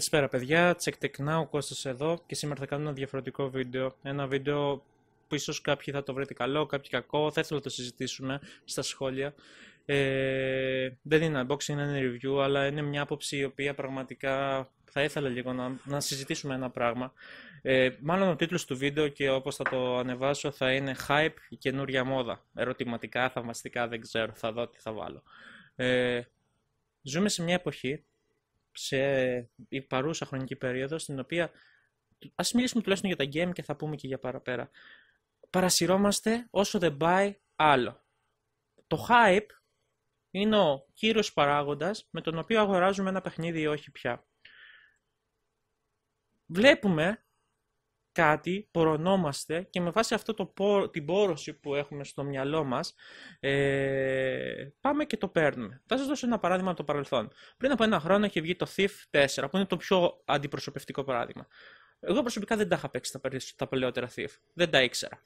Καλησπέρα παιδιά, Check Tech Now, Κώστας εδώ και σήμερα θα κάνω ένα διαφορετικό βίντεο. Ένα βίντεο που ίσως κάποιοι θα το βρείτε καλό, κάποιοι κακό, θα ήθελα να το συζητήσουμε στα σχόλια. Ε, δεν είναι unboxing, είναι ένα review, αλλά είναι μια άποψη η οποία πραγματικά θα ήθελα λίγο να, να συζητήσουμε ένα πράγμα. Ε, μάλλον ο τίτλος του βίντεο και όπως θα το ανεβάσω θα είναι Hype, η καινούρια μόδα. Ερωτηματικά, θαυμαστικά, δεν ξέρω, θα δω τι θα βάλω. Ε, ζούμε σε μια εποχή σε η παρούσα χρονική περίοδο, στην οποία ας μιλήσουμε τουλάχιστον για τα game και θα πούμε και για παραπέρα. Παρασυρώμαστε όσο δεν πάει άλλο. Το hype είναι ο κύριος παράγοντας με τον οποίο αγοράζουμε ένα παιχνίδι ή όχι πια. Βλέπουμε κάτι, πορωνόμαστε και με βάση αυτό το, την πόρωση που έχουμε στο μυαλό μας, ε, πάμε και το παίρνουμε. Θα σας δώσω ένα παράδειγμα από το παρελθόν. Πριν από ένα χρόνο είχε βγει το Thief 4, που είναι το πιο αντιπροσωπευτικό παράδειγμα. Εγώ προσωπικά δεν τα είχα παίξει τα, τα παλαιότερα Thief. Δεν τα ήξερα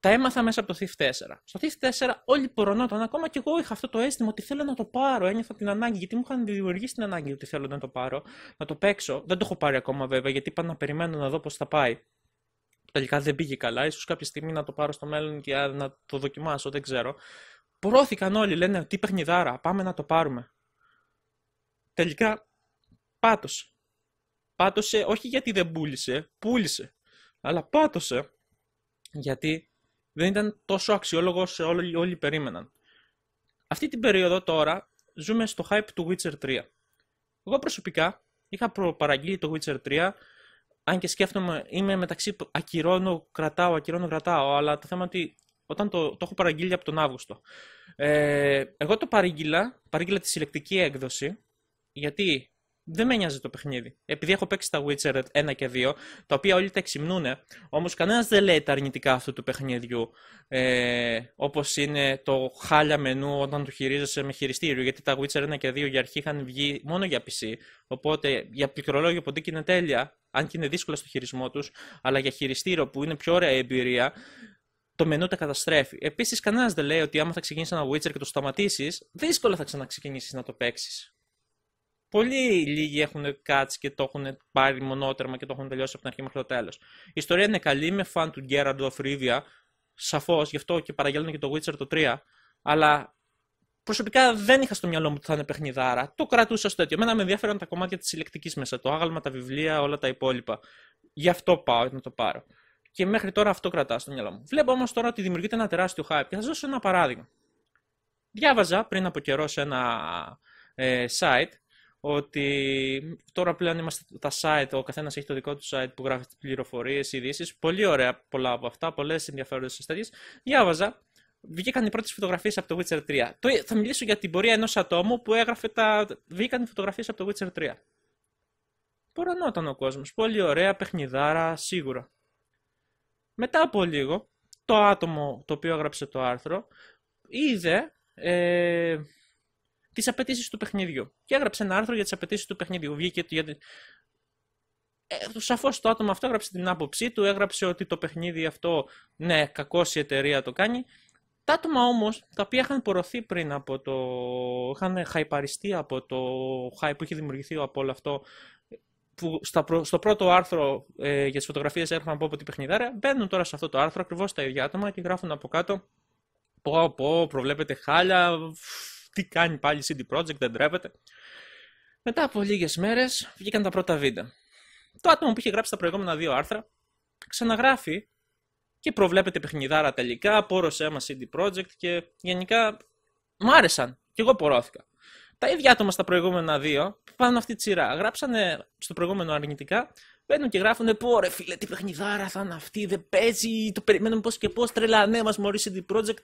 τα έμαθα μέσα από το Thief 4. Στο Thief 4 όλοι πορωνόταν, ακόμα και εγώ είχα αυτό το αίσθημα ότι θέλω να το πάρω. Ένιωθα την ανάγκη, γιατί μου είχαν δημιουργήσει την ανάγκη ότι θέλω να το πάρω, να το παίξω. Δεν το έχω πάρει ακόμα βέβαια, γιατί είπα να περιμένω να δω πώς θα πάει. Τελικά δεν πήγε καλά. ίσως κάποια στιγμή να το πάρω στο μέλλον και να το δοκιμάσω, δεν ξέρω. Πορώθηκαν όλοι, λένε τι παιχνιδάρα, πάμε να το πάρουμε. Τελικά πάτωσε. Πάτωσε όχι γιατί δεν πούλησε, πούλησε. Αλλά πάτωσε γιατί δεν ήταν τόσο αξιόλογο όσο όλοι, όλοι περίμεναν. Αυτή την περίοδο τώρα ζούμε στο hype του Witcher 3. Εγώ προσωπικά είχα προπαραγγείλει το Witcher 3, αν και σκέφτομαι, είμαι μεταξύ ακυρώνω, κρατάω, ακυρώνω, κρατάω, αλλά το θέμα είναι ότι όταν το, το έχω παραγγείλει από τον Αύγουστο. Ε, εγώ το παρήγγειλα, παρήγγειλα τη συλλεκτική έκδοση, γιατί δεν με νοιάζει το παιχνίδι. Επειδή έχω παίξει τα Witcher 1 και 2, τα οποία όλοι τα εξυμνούν, όμως κανένας δεν λέει τα αρνητικά αυτού του παιχνιδιού. Ε, Όπως είναι το χάλια μενού όταν το χειρίζεσαι με χειριστήριο. Γιατί τα Witcher 1 και 2 για αρχή είχαν βγει μόνο για PC. Οπότε για πληκτρολόγιο ποντίκι είναι τέλεια, αν και είναι δύσκολο στο χειρισμό τους, αλλά για χειριστήριο που είναι πιο ωραία εμπειρία, το μενού τα καταστρέφει. Επίσης, κανένας δεν λέει ότι άμα θα ξεκινήσεις ένα Witcher και το σταματήσεις, δύσκολα θα ξαναξεκινήσεις να το παίξεις. Πολύ λίγοι έχουν κάτσει και το έχουν πάρει μονότερμα και το έχουν τελειώσει από την αρχή μέχρι το τέλος. Η ιστορία είναι καλή, είμαι fan του του Αφρίδια. Σαφώς, γι' αυτό και παραγγέλνω και το Witcher το 3. Αλλά προσωπικά δεν είχα στο μυαλό μου ότι θα είναι παιχνιδάρα. Το κρατούσα στο τέτοιο. μένα με ενδιαφέραν τα κομμάτια της συλλεκτικής μέσα. Το άγαλμα, τα βιβλία, όλα τα υπόλοιπα. Γι' αυτό πάω να το πάρω. Και μέχρι τώρα αυτό κρατά στο μυαλό μου. Βλέπω όμως τώρα ότι δημιουργείται ένα τεράστιο hype. Και θα σας δώσω ένα παράδειγμα. Διάβαζα πριν από καιρό σε ένα ε, site ότι τώρα πλέον είμαστε τα site, ο καθένας έχει το δικό του site που γράφει πληροφορίες, ειδήσεις. πολύ ωραία πολλά από αυτά, πολλές ενδιαφέροντε τέτοιες. Διάβαζα, βγήκαν οι πρώτες φωτογραφίες από το Witcher 3. Το, θα μιλήσω για την πορεία ενός ατόμου που έγραφε τα... βγήκαν οι φωτογραφίες από το Witcher 3. Πορωνόταν ο κόσμος, πολύ ωραία παιχνιδάρα, σίγουρα. Μετά από λίγο, το άτομο το οποίο έγραψε το άρθρο, είδε... Ε, τις απαιτήσεις του παιχνιδιού. Και έγραψε ένα άρθρο για τις απαιτήσεις του παιχνιδιού. Βγήκε για την... Ε, Σαφώς το άτομο αυτό έγραψε την άποψή του, έγραψε ότι το παιχνίδι αυτό, ναι, κακώς η εταιρεία το κάνει. Τα άτομα όμως, τα οποία είχαν πορωθεί πριν από το. είχαν χαϊπαριστεί από το Χάι που είχε δημιουργηθεί από όλο αυτό, που στο πρώτο άρθρο ε, για τις φωτογραφίες έρχονταν από την παιχνιδάρα, μπαίνουν τώρα σε αυτό το άρθρο ακριβώς τα ίδια άτομα και γράφουν από κάτω. Πω, πω, προβλέπετε χάλια, τι κάνει πάλι CD Projekt, δεν τρέπεται. Μετά από λίγες μέρες βγήκαν τα πρώτα βίντεο. Το άτομο που είχε γράψει τα προηγούμενα δύο άρθρα ξαναγράφει και προβλέπεται παιχνιδάρα τελικά, πόρωσέ ένα CD Projekt και γενικά μ' άρεσαν και εγώ πορώθηκα. Τα ίδια άτομα στα προηγούμενα δύο που πάνε αυτή τη σειρά γράψανε στο προηγούμενο αρνητικά, παίρνουν και γράφουνε, πω ρε φίλε τι παιχνιδάρα θα είναι αυτή, δεν παίζει, το περιμένουμε πώς και πώς, τρελανέ ναι, μας μωρή CD Projekt.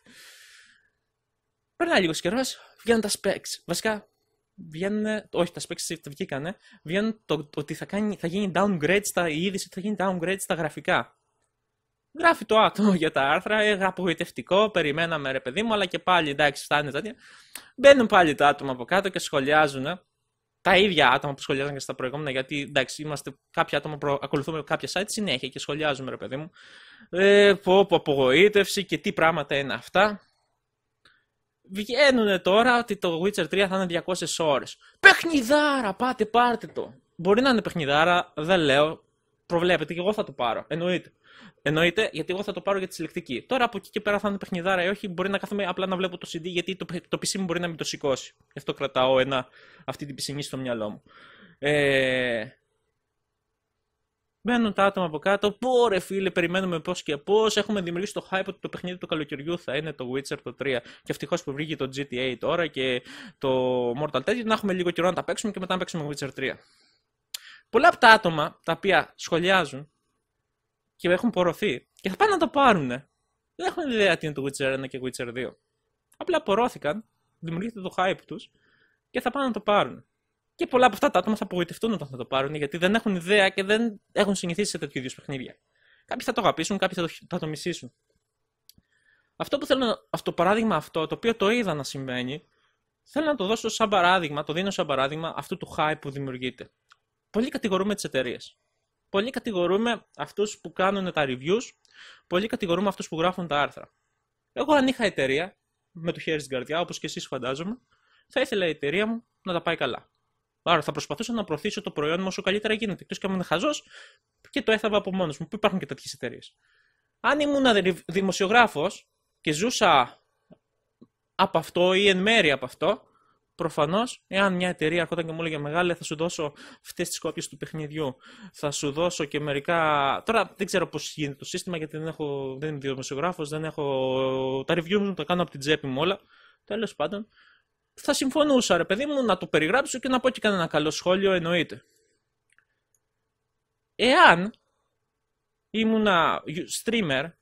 Περνάει λίγος καιρός, βγαίνουν τα specs. Βασικά, βγαίνουν. Όχι, τα specs τα βγήκανε. Βγαίνουν το, ότι θα, κάνει, θα γίνει downgrade στα. είδηση ότι θα γίνει downgrade στα γραφικά. Γράφει το άτομο για τα άρθρα, ε, απογοητευτικό, περιμέναμε ρε παιδί μου, αλλά και πάλι εντάξει, φτάνει τέτοια. Μπαίνουν πάλι τα άτομα από κάτω και σχολιάζουν. Ε, τα ίδια άτομα που σχολιάζαν και στα προηγούμενα, γιατί εντάξει, είμαστε κάποια άτομα που ακολουθούμε κάποια site συνέχεια και σχολιάζουμε, ρε παιδί μου. Ε, πω, πω, απογοήτευση και τι πράγματα είναι αυτά βγαίνουν τώρα ότι το Witcher 3 θα είναι 200 ώρες. Παιχνιδάρα, πάτε πάρτε το. Μπορεί να είναι παιχνιδάρα, δεν λέω, προβλέπετε και εγώ θα το πάρω, εννοείται. Εννοείται, γιατί εγώ θα το πάρω για τη συλλεκτική. Τώρα από εκεί και πέρα θα είναι παιχνιδάρα ή όχι, μπορεί να κάθομαι απλά να βλέπω το CD, γιατί το, το PC μου μπορεί να μην το σηκώσει. Γι' αυτό κρατάω ένα, αυτή την πισινή στο μυαλό μου. Ε, Μπαίνουν τα άτομα από κάτω. ρε φίλε, περιμένουμε πώς και πώς. Έχουμε δημιουργήσει το hype ότι το παιχνίδι του καλοκαιριού θα είναι το Witcher 3. Και ευτυχώς που βρήκε το GTA τώρα και το Mortal Kombat. Να έχουμε λίγο καιρό να τα παίξουμε και μετά να παίξουμε Witcher 3. Πολλά από τα άτομα τα οποία σχολιάζουν και έχουν πορωθεί και θα πάνε να το πάρουν. Δεν έχουν ιδέα τι είναι το Witcher 1 και Witcher 2. Απλά πορώθηκαν, δημιουργείται το hype τους και θα πάνε να το πάρουν. Και πολλά από αυτά τα άτομα θα απογοητευτούν όταν θα το πάρουν, γιατί δεν έχουν ιδέα και δεν έχουν συνηθίσει σε τέτοιου είδους παιχνίδια. Κάποιοι θα το αγαπήσουν, κάποιοι θα το, θα το μισήσουν. Αυτό που θέλω αυτό Το παράδειγμα αυτό, το οποίο το είδα να συμβαίνει, θέλω να το δώσω σαν παράδειγμα, το δίνω σαν παράδειγμα αυτού του hype που δημιουργείται. Πολλοί κατηγορούμε τις εταιρείες. πολλοί κατηγορούμε αυτούς που κάνουν τα reviews. πολλοί κατηγορούμε αυτούς που γράφουν τα άρθρα. Εγώ, αν είχα εταιρεία, με το χέρι στην καρδιά, όπως και εσείς φαντάζομαι, θα ήθελα η εταιρεία μου να τα πάει καλά. Άρα θα προσπαθούσα να προωθήσω το προϊόν μου όσο καλύτερα γίνεται. Εκτός και αν ήμουν χαζός και το έθαβα από μόνος μου, που υπάρχουν και τέτοιες εταιρείες. Αν ήμουν δημοσιογράφος και ζούσα από αυτό ή εν μέρη από αυτό, προφανώς, εάν μια εταιρεία έρχονταν και μου έλεγε μεγάλη θα σου δώσω αυτές τις κόπιες του παιχνιδιού, θα σου δώσω και μερικά. Τώρα δεν ξέρω πώς γίνεται το σύστημα, γιατί δεν, έχω... δεν είμαι δημοσιογράφος, δεν έχω. Τα reviews μου τα κάνω από την τσέπη μου όλα. Τέλος πάντων, θα συμφωνούσα, ρε παιδί μου, να το περιγράψω και να πω και κανένα καλό σχόλιο, εννοείται. Εάν ήμουνα streamer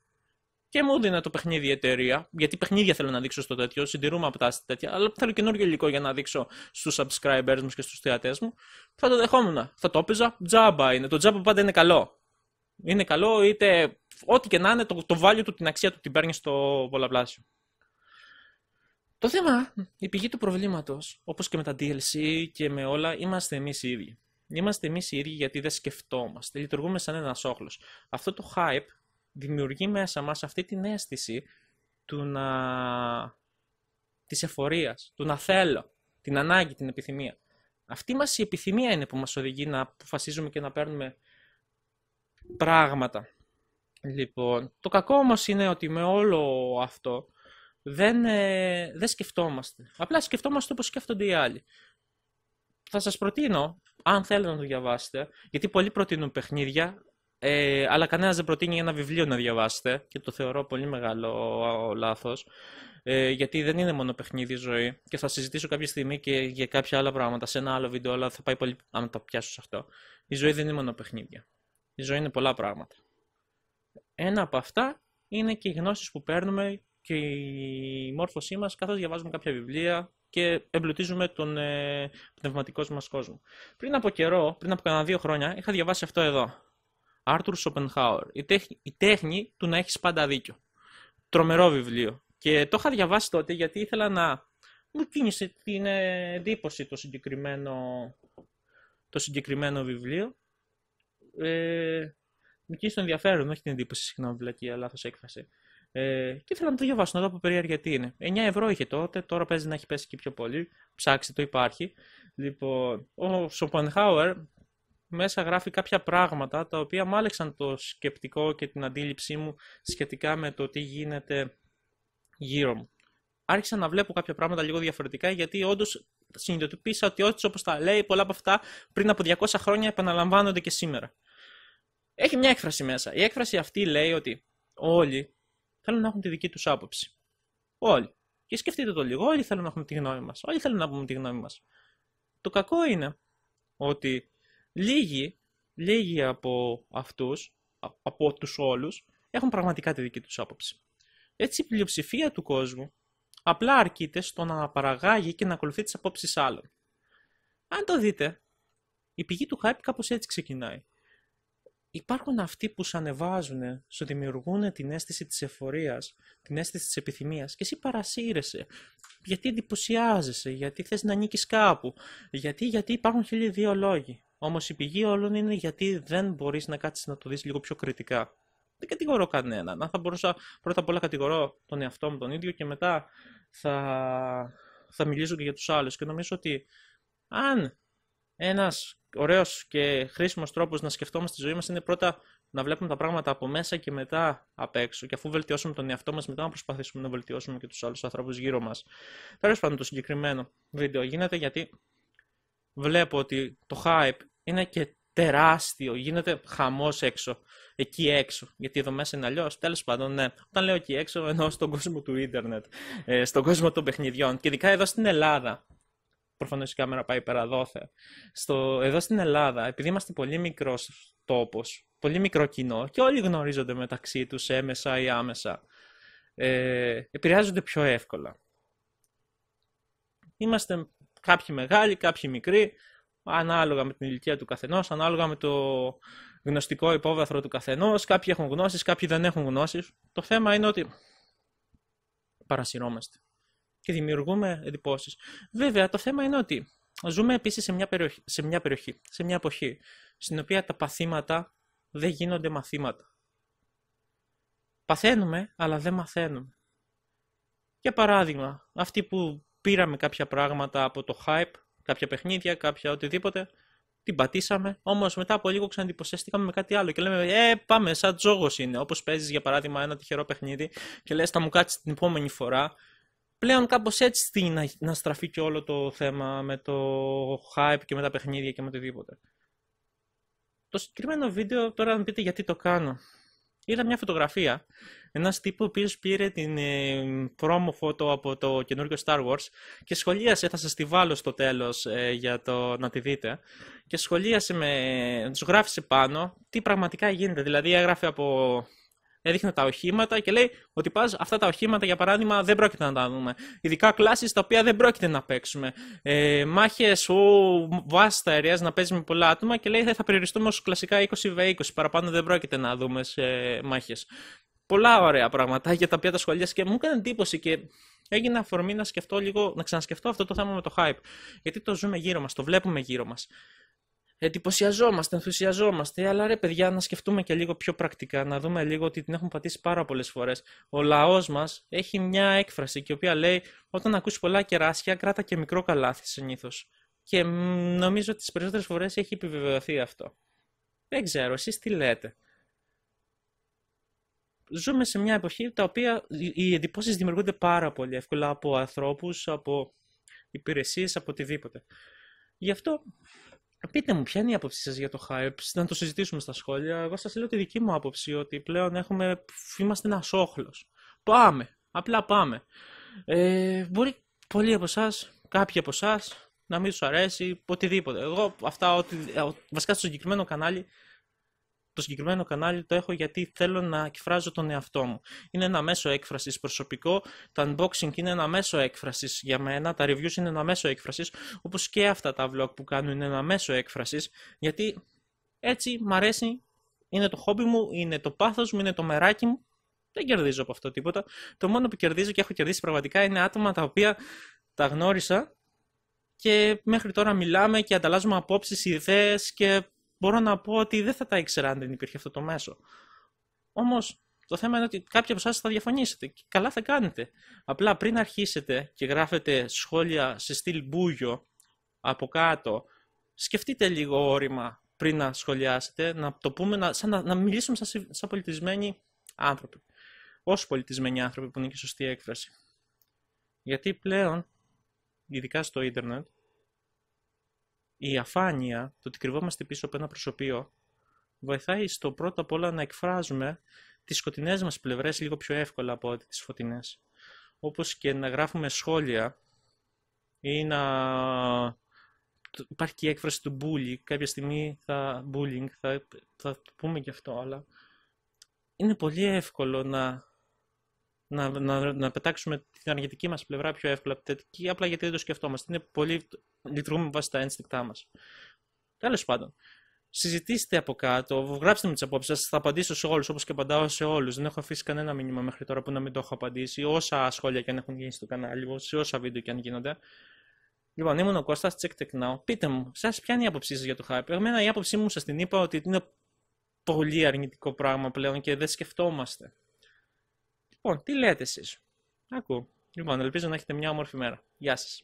και μου δίνα το παιχνίδι η εταιρεία, γιατί παιχνίδια θέλω να δείξω στο τέτοιο, συντηρούμε από τα τέτοια, αλλά θέλω καινούργιο υλικό για να δείξω στους subscribers μου και στους θεατές μου, θα το δεχόμουν. Θα το έπαιζα. Τζάμπα είναι. Το τζάμπα πάντα είναι καλό. Είναι καλό, είτε ό,τι και να είναι, το, το value του, την αξία του την παίρνεις στο πολλαπλάσιο. Το θέμα, η πηγή του προβλήματος, όπως και με τα DLC και με όλα, είμαστε εμείς οι ίδιοι. Είμαστε εμείς οι ίδιοι γιατί δεν σκεφτόμαστε. Λειτουργούμε σαν ένας όχλος. Αυτό το hype δημιουργεί μέσα μας αυτή την αίσθηση του να... της εφορίας, του να θέλω, την ανάγκη, την επιθυμία. Αυτή μας η επιθυμία είναι που μας οδηγεί να αποφασίζουμε και να παίρνουμε πράγματα. Λοιπόν, το κακό όμως είναι ότι με όλο αυτό δεν, ε, δεν σκεφτόμαστε. Απλά σκεφτόμαστε όπως σκέφτονται οι άλλοι. Θα σας προτείνω, αν θέλετε να το διαβάσετε, γιατί πολλοί προτείνουν παιχνίδια, ε, αλλά κανένας δεν προτείνει ένα βιβλίο να διαβάσετε και το θεωρώ πολύ μεγάλο λάθος, ε, γιατί δεν είναι μόνο παιχνίδι η ζωή και θα συζητήσω κάποια στιγμή και για κάποια άλλα πράγματα σε ένα άλλο βίντεο, αλλά θα πάει πολύ αν τα πιάσω σε αυτό. Η ζωή δεν είναι μόνο παιχνίδια. Η ζωή είναι πολλά πράγματα. Ένα από αυτά είναι και οι γνώσεις που παίρνουμε και η μόρφωσή μας καθώς διαβάζουμε κάποια βιβλία και εμπλουτίζουμε τον ε, πνευματικός μας κόσμο. Πριν από καιρό, πριν από κανένα δύο χρόνια, είχα διαβάσει αυτό εδώ. Άρτουρ Σοπενχάουερ, η, τέχνη του να έχεις πάντα δίκιο. Τρομερό βιβλίο. Και το είχα διαβάσει τότε γιατί ήθελα να μου κίνησε την ε, εντύπωση το συγκεκριμένο, το συγκεκριμένο βιβλίο. Ε, μου κίνησε το ενδιαφέρον, όχι την εντύπωση, συγγνώμη, αλλά λάθος έκφραση. Ε, και ήθελα να το διαβάσω, να δω από περίεργα τι είναι. 9 ευρώ είχε τότε, τώρα παίζει να έχει πέσει και πιο πολύ. Ψάξτε το, υπάρχει. Λοιπόν, ο Σοπενχάουερ μέσα γράφει κάποια πράγματα τα οποία μου άλεξαν το σκεπτικό και την αντίληψή μου σχετικά με το τι γίνεται γύρω μου. Άρχισα να βλέπω κάποια πράγματα λίγο διαφορετικά γιατί όντως συνειδητοποίησα ότι ό,τι όπως τα λέει, πολλά από αυτά πριν από 200 χρόνια επαναλαμβάνονται και σήμερα. Έχει μια έκφραση μέσα. Η έκφραση αυτή λέει ότι όλοι θέλουν να έχουν τη δική τους άποψη. Όλοι. Και σκεφτείτε το λίγο, όλοι θέλουν να έχουν τη γνώμη μας. Όλοι θέλουν να πούμε τη γνώμη μας. Το κακό είναι ότι λίγοι, λίγοι από αυτούς, από τους όλους, έχουν πραγματικά τη δική τους άποψη. Έτσι, η πλειοψηφία του κόσμου απλά αρκείται στο να παραγάγει και να ακολουθεί τις απόψεις άλλων. Αν το δείτε, η πηγή του hype κάπως έτσι ξεκινάει υπάρχουν αυτοί που σου ανεβάζουν, σου δημιουργούν την αίσθηση της εφορίας, την αίσθηση της επιθυμίας και εσύ παρασύρεσαι. Γιατί εντυπωσιάζεσαι, γιατί θες να νίκεις κάπου, γιατί, γιατί υπάρχουν χίλιοι δύο λόγοι. Όμως η πηγή όλων είναι γιατί δεν μπορείς να κάτσεις να το δεις λίγο πιο κριτικά. Δεν κατηγορώ κανέναν. Αν θα μπορούσα πρώτα απ' όλα κατηγορώ τον εαυτό μου τον ίδιο και μετά θα, θα μιλήσω και για τους άλλους. Και νομίζω ότι αν ένας ωραίος και χρήσιμος τρόπος να σκεφτόμαστε τη ζωή μας είναι πρώτα να βλέπουμε τα πράγματα από μέσα και μετά απ' έξω. Και αφού βελτιώσουμε τον εαυτό μας, μετά να προσπαθήσουμε να βελτιώσουμε και τους άλλους ανθρώπους γύρω μας. Τέλος πάντων, το συγκεκριμένο βίντεο γίνεται γιατί βλέπω ότι το hype είναι και τεράστιο. Γίνεται χαμός έξω. Εκεί έξω. Γιατί εδώ μέσα είναι αλλιώς. Τέλος πάντων, ναι. Όταν λέω εκεί έξω, εννοώ στον κόσμο του ίντερνετ. Ε, στον κόσμο των παιχνιδιών. Και ειδικά εδώ στην Ελλάδα προφανώς η κάμερα πάει δόθε. Στο, εδώ στην Ελλάδα, επειδή είμαστε πολύ μικρός τόπος, πολύ μικρό κοινό και όλοι γνωρίζονται μεταξύ τους έμεσα ή άμεσα, ε, επηρεάζονται πιο εύκολα. Είμαστε κάποιοι μεγάλοι, κάποιοι μικροί, ανάλογα με την ηλικία του καθενός, ανάλογα με το γνωστικό υπόβαθρο του καθενός, κάποιοι έχουν γνώσεις, κάποιοι δεν έχουν γνώσεις. Το θέμα είναι ότι παρασυρώμαστε και δημιουργούμε εντυπώσεις. Βέβαια, το θέμα είναι ότι ζούμε επίσης σε, μια περιοχή, σε μια περιοχή, σε μια εποχή, στην οποία τα παθήματα δεν γίνονται μαθήματα. Παθαίνουμε, αλλά δεν μαθαίνουμε. Για παράδειγμα, αυτή που πήραμε κάποια πράγματα από το hype, κάποια παιχνίδια, κάποια οτιδήποτε, την πατήσαμε, όμως μετά από λίγο ξαναντυπωσιαστήκαμε με κάτι άλλο και λέμε: Ε, πάμε, σαν τζόγος είναι. Όπως παίζεις για παράδειγμα ένα τυχερό παιχνίδι και λες: Θα μου κάτσεις την επόμενη φορά πλέον κάπως έτσι τι να, να στραφεί και όλο το θέμα με το hype και με τα παιχνίδια και με οτιδήποτε. Το συγκεκριμένο βίντεο, τώρα να πείτε γιατί το κάνω. Είδα μια φωτογραφία. Ένα τύπο ο οποίος πήρε την ε, από το καινούργιο Star Wars και σχολίασε. Θα σας τη βάλω στο τέλος ε, για το να τη δείτε. Και σχολίασε με. Ε, Τους γράφησε πάνω τι πραγματικά γίνεται. Δηλαδή έγραφε από έδειχνε τα οχήματα και λέει ότι πας αυτά τα οχήματα, για παράδειγμα, δεν πρόκειται να τα δούμε. Ειδικά κλάσεις τα οποία δεν πρόκειται να παίξουμε. Ε, Μάχες, ο βάσης τα αερίας να παίζει με πολλά άτομα και λέει θα περιοριστούμε ως κλασικά με 20 Παραπάνω δεν πρόκειται να δούμε σε μάχες. Πολλά ωραία πράγματα για τα οποία τα σχολεία και μου έκανε εντύπωση και έγινε αφορμή να σκεφτώ λίγο, να ξανασκεφτώ αυτό το θέμα με το hype. Γιατί το ζούμε γύρω μας, το βλέπουμε γύρω μας εντυπωσιαζόμαστε, ενθουσιαζόμαστε. Αλλά ρε, παιδιά, να σκεφτούμε και λίγο πιο πρακτικά, να δούμε λίγο ότι την έχουμε πατήσει πάρα πολλές φορές. Ο λαός μας έχει μια έκφραση και η οποία λέει: Όταν ακούς πολλά κεράσια, κράτα και μικρό καλάθι συνήθως. Και νομίζω ότι τις περισσότερες φορές έχει επιβεβαιωθεί αυτό. Δεν ξέρω, εσείς τι λέτε. Ζούμε σε μια εποχή τα οποία οι εντυπώσεις δημιουργούνται πάρα πολύ εύκολα από ανθρώπους, από υπηρεσίες, από οτιδήποτε. Γι' αυτό ε, πείτε μου, ποια είναι η άποψή σας για το hype, να το συζητήσουμε στα σχόλια. Εγώ σας λέω τη δική μου άποψη, ότι πλέον έχουμε, είμαστε ένας όχλος. Πάμε. Απλά πάμε. Ε, μπορεί πολλοί από εσάς, κάποιοι από εσάς, να μην του αρέσει, οτιδήποτε. Εγώ αυτά, ότι, ε, βασικά στο συγκεκριμένο κανάλι, το συγκεκριμένο κανάλι το έχω γιατί θέλω να εκφράζω τον εαυτό μου. Είναι ένα μέσο έκφρασης προσωπικό. Το unboxing είναι ένα μέσο έκφρασης για μένα. Τα reviews είναι ένα μέσο έκφρασης. Όπως και αυτά τα vlog που κάνω είναι ένα μέσο έκφρασης. Γιατί έτσι μ' αρέσει. Είναι το χόμπι μου, είναι το πάθος μου, είναι το μεράκι μου. Δεν κερδίζω από αυτό τίποτα. Το μόνο που κερδίζω και έχω κερδίσει πραγματικά είναι άτομα τα οποία τα γνώρισα και μέχρι τώρα μιλάμε και ανταλλάσσουμε απόψεις, ιδέες και μπορώ να πω ότι δεν θα τα ήξερα αν δεν υπήρχε αυτό το μέσο. Όμως το θέμα είναι ότι κάποιοι από εσάς θα διαφωνήσετε και καλά θα κάνετε. Απλά πριν αρχίσετε και γράφετε σχόλια σε στυλ μπούγιο από κάτω, σκεφτείτε λίγο όρημα πριν να σχολιάσετε, να το πούμε, να, σαν να, μιλήσουμε σαν, σαν πολιτισμένοι άνθρωποι. Ως πολιτισμένοι άνθρωποι που είναι και σωστή έκφραση. Γιατί πλέον, ειδικά στο ίντερνετ, η αφάνεια, το ότι κρυβόμαστε πίσω από ένα προσωπείο, βοηθάει στο πρώτο απ' όλα να εκφράζουμε τις σκοτεινές μας πλευρές λίγο πιο εύκολα από ό,τι τις φωτεινές. Όπως και να γράφουμε σχόλια ή να... Υπάρχει και η έκφραση του bullying, κάποια στιγμή θα, bullying, θα, θα το πούμε και αυτό, αλλά είναι πολύ εύκολο να να, να, να πετάξουμε την αρνητική μας πλευρά πιο εύκολα από απλά γιατί δεν το σκεφτόμαστε. Είναι πολύ, λειτουργούμε βάσει τα ένστικτά μας. Τέλος πάντων, συζητήστε από κάτω, γράψτε μου τις απόψεις σας. Θα απαντήσω σε όλους όπως και απαντάω σε όλους. Δεν έχω αφήσει κανένα μήνυμα μέχρι τώρα που να μην το έχω απαντήσει. Όσα σχόλια και αν έχουν γίνει στο κανάλι, σε όσα βίντεο και αν γίνονται. Λοιπόν, ήμουν ο Κώστας, check tech now. Πείτε μου, σας ποια είναι η άποψή σας για το hype. Εμένα η άποψή μου σας την είπα ότι είναι πολύ αρνητικό πράγμα πλέον και δεν σκεφτόμαστε. Λοιπόν, τι λέτε εσείς. Ακούω. Λοιπόν, ελπίζω να έχετε μια όμορφη μέρα. Γεια σας.